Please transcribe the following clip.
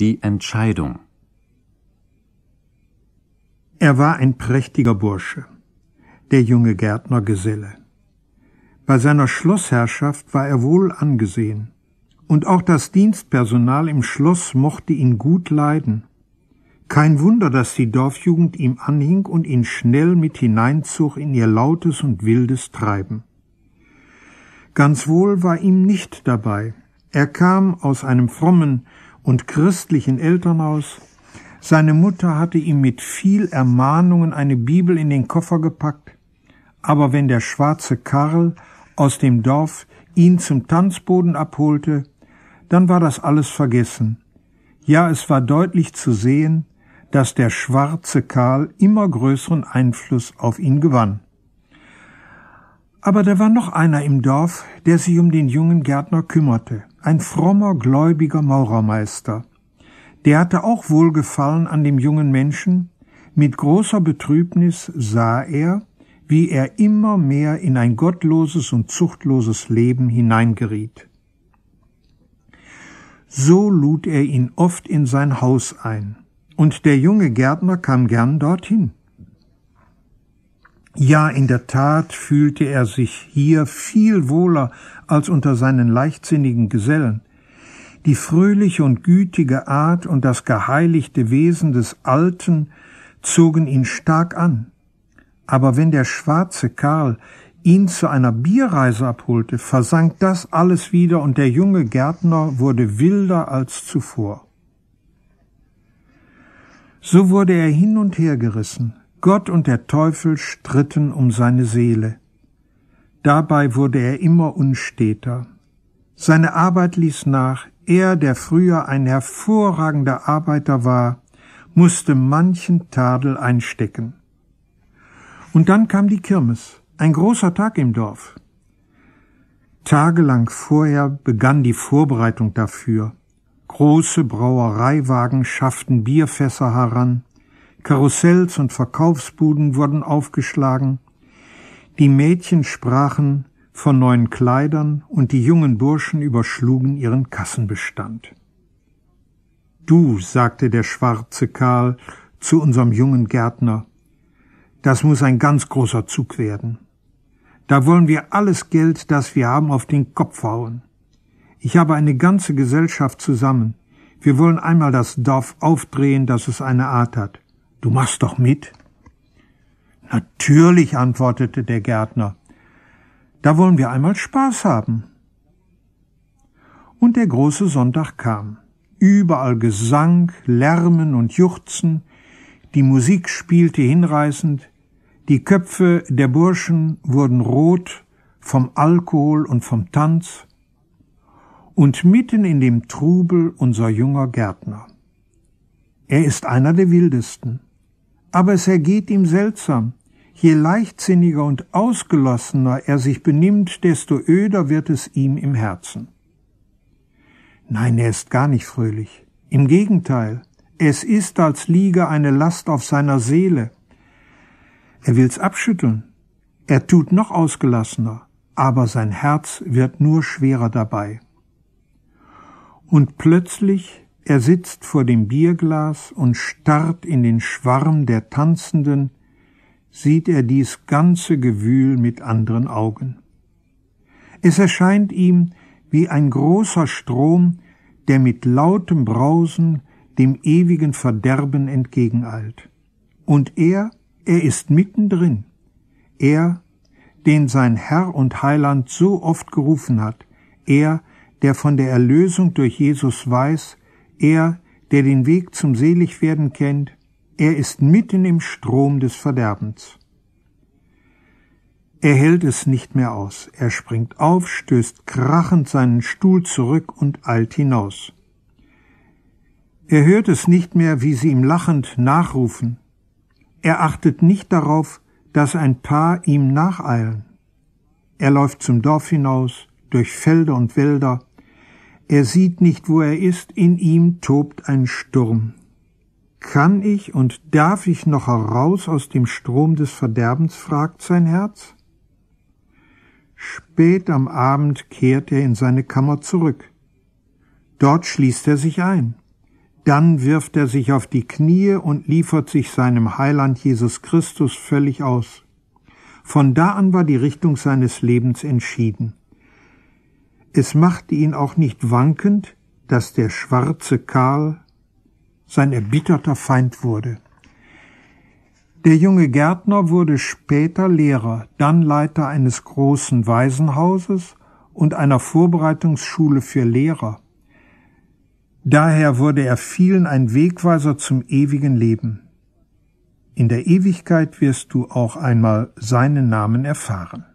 Die Entscheidung. Er war ein prächtiger Bursche, der junge Gärtnergeselle. Bei seiner Schlossherrschaft war er wohl angesehen, und auch das Dienstpersonal im Schloss mochte ihn gut leiden. Kein Wunder, dass die Dorfjugend ihm anhing und ihn schnell mit hineinzog in ihr lautes und wildes Treiben. Ganz wohl war ihm nicht dabei. Er kam aus einem frommen, und christlichen Elternhaus. Seine Mutter hatte ihm mit viel Ermahnungen eine Bibel in den Koffer gepackt, aber wenn der schwarze Karl aus dem Dorf ihn zum Tanzboden abholte, dann war das alles vergessen. Ja, es war deutlich zu sehen, dass der schwarze Karl immer größeren Einfluss auf ihn gewann. Aber da war noch einer im Dorf, der sich um den jungen Gärtner kümmerte, ein frommer, gläubiger Maurermeister. Der hatte auch Wohlgefallen an dem jungen Menschen, mit großer Betrübnis sah er, wie er immer mehr in ein gottloses und zuchtloses Leben hineingeriet. So lud er ihn oft in sein Haus ein, und der junge Gärtner kam gern dorthin. Ja, in der Tat fühlte er sich hier viel wohler als unter seinen leichtsinnigen Gesellen. Die fröhliche und gütige Art und das geheiligte Wesen des Alten zogen ihn stark an. Aber wenn der schwarze Karl ihn zu einer Bierreise abholte, versank das alles wieder und der junge Gärtner wurde wilder als zuvor. So wurde er hin und her gerissen, Gott und der Teufel stritten um seine Seele. Dabei wurde er immer unsteter. Seine Arbeit ließ nach, er, der früher ein hervorragender Arbeiter war, musste manchen Tadel einstecken. Und dann kam die Kirmes, ein großer Tag im Dorf. Tagelang vorher begann die Vorbereitung dafür. Große Brauereiwagen schafften Bierfässer heran, Karussells und Verkaufsbuden wurden aufgeschlagen, die Mädchen sprachen von neuen Kleidern und die jungen Burschen überschlugen ihren Kassenbestand. Du, sagte der schwarze Karl zu unserem jungen Gärtner, das muss ein ganz großer Zug werden. Da wollen wir alles Geld, das wir haben, auf den Kopf hauen. Ich habe eine ganze Gesellschaft zusammen. Wir wollen einmal das Dorf aufdrehen, dass es eine Art hat. Du machst doch mit? Natürlich, antwortete der Gärtner. Da wollen wir einmal Spaß haben. Und der große Sonntag kam. Überall Gesang, Lärmen und Juchzen, die Musik spielte hinreißend, die Köpfe der Burschen wurden rot vom Alkohol und vom Tanz, und mitten in dem Trubel unser junger Gärtner. Er ist einer der wildesten aber es ergeht ihm seltsam. Je leichtsinniger und ausgelassener er sich benimmt, desto öder wird es ihm im Herzen. Nein, er ist gar nicht fröhlich. Im Gegenteil, es ist, als liege eine Last auf seiner Seele. Er will's abschütteln. Er tut noch ausgelassener, aber sein Herz wird nur schwerer dabei. Und plötzlich er sitzt vor dem Bierglas und starrt in den Schwarm der Tanzenden, sieht er dies ganze Gewühl mit anderen Augen. Es erscheint ihm wie ein großer Strom, der mit lautem Brausen dem ewigen Verderben entgegeneilt. Und er, er ist mittendrin. Er, den sein Herr und Heiland so oft gerufen hat. Er, der von der Erlösung durch Jesus weiß, er, der den Weg zum Seligwerden kennt, er ist mitten im Strom des Verderbens. Er hält es nicht mehr aus. Er springt auf, stößt krachend seinen Stuhl zurück und eilt hinaus. Er hört es nicht mehr, wie sie ihm lachend nachrufen. Er achtet nicht darauf, dass ein Paar ihm nacheilen. Er läuft zum Dorf hinaus, durch Felder und Wälder, er sieht nicht, wo er ist, in ihm tobt ein Sturm. Kann ich und darf ich noch heraus aus dem Strom des Verderbens? fragt sein Herz. Spät am Abend kehrt er in seine Kammer zurück. Dort schließt er sich ein. Dann wirft er sich auf die Knie und liefert sich seinem Heiland Jesus Christus völlig aus. Von da an war die Richtung seines Lebens entschieden. Es machte ihn auch nicht wankend, dass der schwarze Karl sein erbitterter Feind wurde. Der junge Gärtner wurde später Lehrer, dann Leiter eines großen Waisenhauses und einer Vorbereitungsschule für Lehrer. Daher wurde er vielen ein Wegweiser zum ewigen Leben. In der Ewigkeit wirst du auch einmal seinen Namen erfahren.